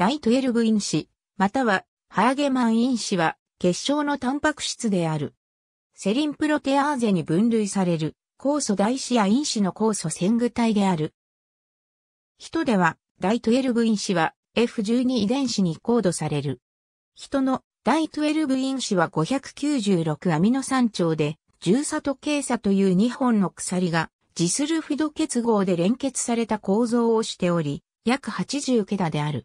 第12因子、またはハーゲマン因子は結晶のタンパク質である。セリンプロテアーゼに分類される酵素大子や因子の酵素線具体である。人では第12因子は F12 遺伝子にコードされる。人の第12因子は596アミノ酸長で、重鎖と軽鎖という2本の鎖が、ジスルフィド結合で連結された構造をしており、約80桁である。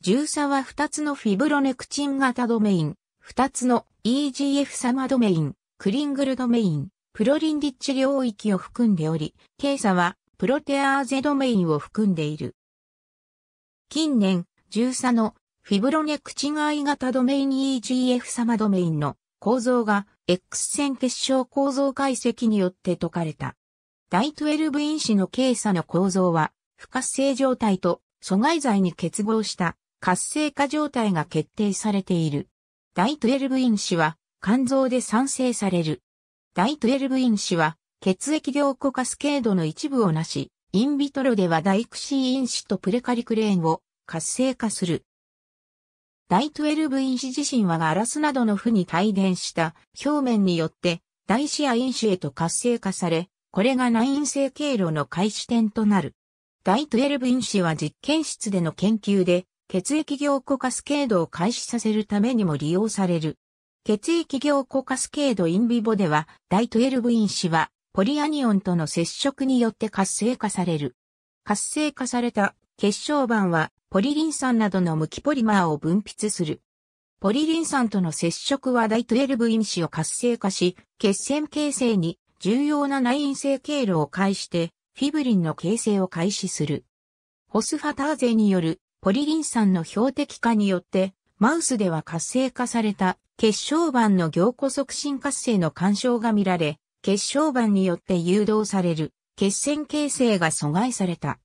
重差は2つのフィブロネクチン型ドメイン、2つの EGF 様ドメイン、クリングルドメイン、プロリンディッチ領域を含んでおり、軽差はプロテアーゼドメインを含んでいる。近年、重差のフィブロネクチン I 型ドメイン EGF 様ドメインの構造が X 線結晶構造解析によって解かれた。大12因子の軽差の構造は、不活性状態と阻害剤に結合した活性化状態が決定されている。大12因子は肝臓で産生される。大12因子は血液凝固カスケードの一部をなし、インビトロでは大クシー因子とプレカリクレーンを活性化する。大12因子自身はガラスなどの負に帯電した表面によって大視野因子へと活性化され、これが内因性経路の開始点となる。大12因子は実験室での研究で血液凝固カスケードを開始させるためにも利用される。血液凝固カスケードインビボでは、第12因子は、ポリアニオンとの接触によって活性化される。活性化された結晶板は、ポリリン酸などの無機ポリマーを分泌する。ポリリン酸との接触は第12因子を活性化し、血栓形成に重要な内因性経路を介して、フィブリンの形成を開始する。ホスファターゼによるポリリン酸の標的化によって、マウスでは活性化された血小板の凝固促進活性の干渉が見られ、血小板によって誘導される血栓形成が阻害された。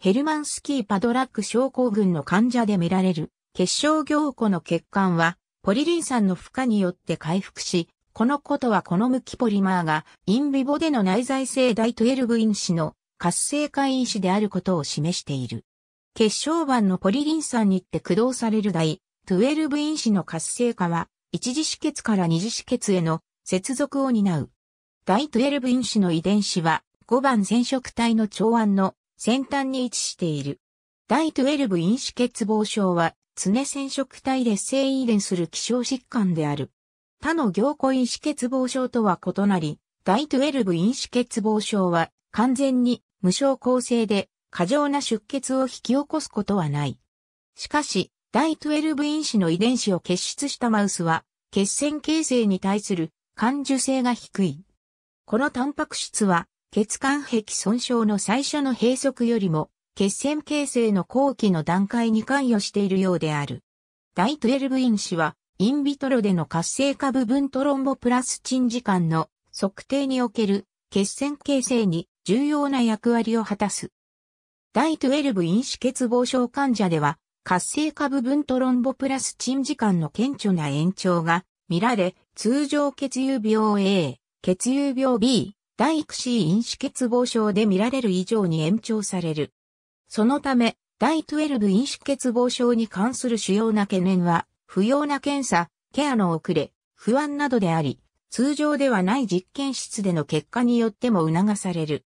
ヘルマンスキーパドラック症候群の患者で見られる血小凝固の血管はポリリン酸の負荷によって回復し、このことはこの向きポリマーがインビボでの内在性大12因子の活性化因子であることを示している。結晶板のポリリン酸にって駆動されるエ12因子の活性化は、一次止血から二次止血への接続を担う。第12因子の遺伝子は、5番染色体の長腕の先端に位置している。第12因子欠乏症は、常染色体劣性遺伝する希少疾患である。他の凝固因子欠乏症とは異なり、第12因子欠乏症は、完全に無症候性で過剰な出血を引き起こすことはない。しかし、第12因子の遺伝子を結出したマウスは、血栓形成に対する感受性が低い。このタンパク質は、血管壁損傷の最初の閉塞よりも、血栓形成の後期の段階に関与しているようである。第12因子は、インビトロでの活性化部分トロンボプラスチン時間の測定における血栓形成に重要な役割を果たす。第12因子欠乏症患者では、活性化部分トロンボプラスチン時間の顕著な延長が見られ、通常血友病 A、血友病 B、第育 C 因子欠乏症で見られる以上に延長される。そのため、第12因子欠乏症に関する主要な懸念は、不要な検査、ケアの遅れ、不安などであり、通常ではない実験室での結果によっても促される。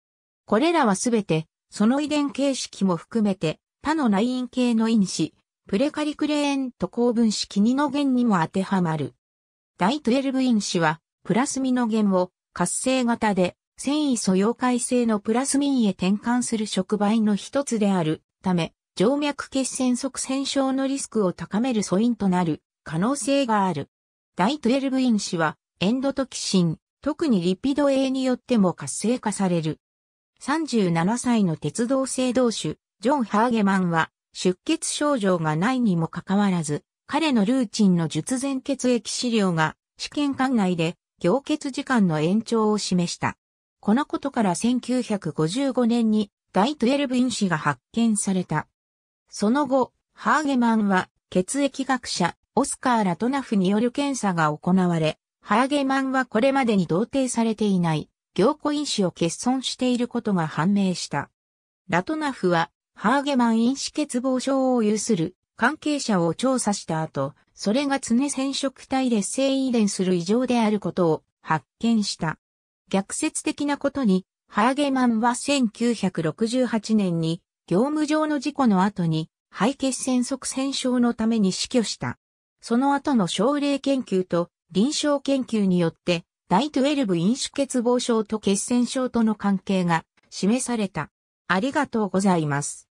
これらはすべてその遺伝形式も含めて、他の内因系の因子、プレカリクレーンと高分子キニノゲンにも当てはまる。第12因子は、プラスミノゲンを活性型で繊維素溶解性のプラスミンへ転換する触媒の一つであるため、静脈血栓側栓症のリスクを高める素因となる可能性がある。第12因子はエンドトキシン、特にリピド A によっても活性化される。37歳の鉄道制動手、ジョン・ハーゲマンは、出血症状がないにもかかわらず、彼のルーチンの術前血液資料が、試験管内で、凝血時間の延長を示した。このことから1955年に、第12因子が発見された。その後、ハーゲマンは、血液学者、オスカー・ラトナフによる検査が行われ、ハーゲマンはこれまでに同定されていない凝固因子を欠損していることが判明した。ラトナフは、ハーゲマン因子欠乏症を有する関係者を調査した後、それが常染色体劣性遺伝する異常であることを発見した。逆説的なことに、ハーゲマンは1968年に業務上の事故の後に肺血栓塞栓症のために死去した。その後の症例研究と臨床研究によって第12飲酒欠乏症と血栓症との関係が示された。ありがとうございます。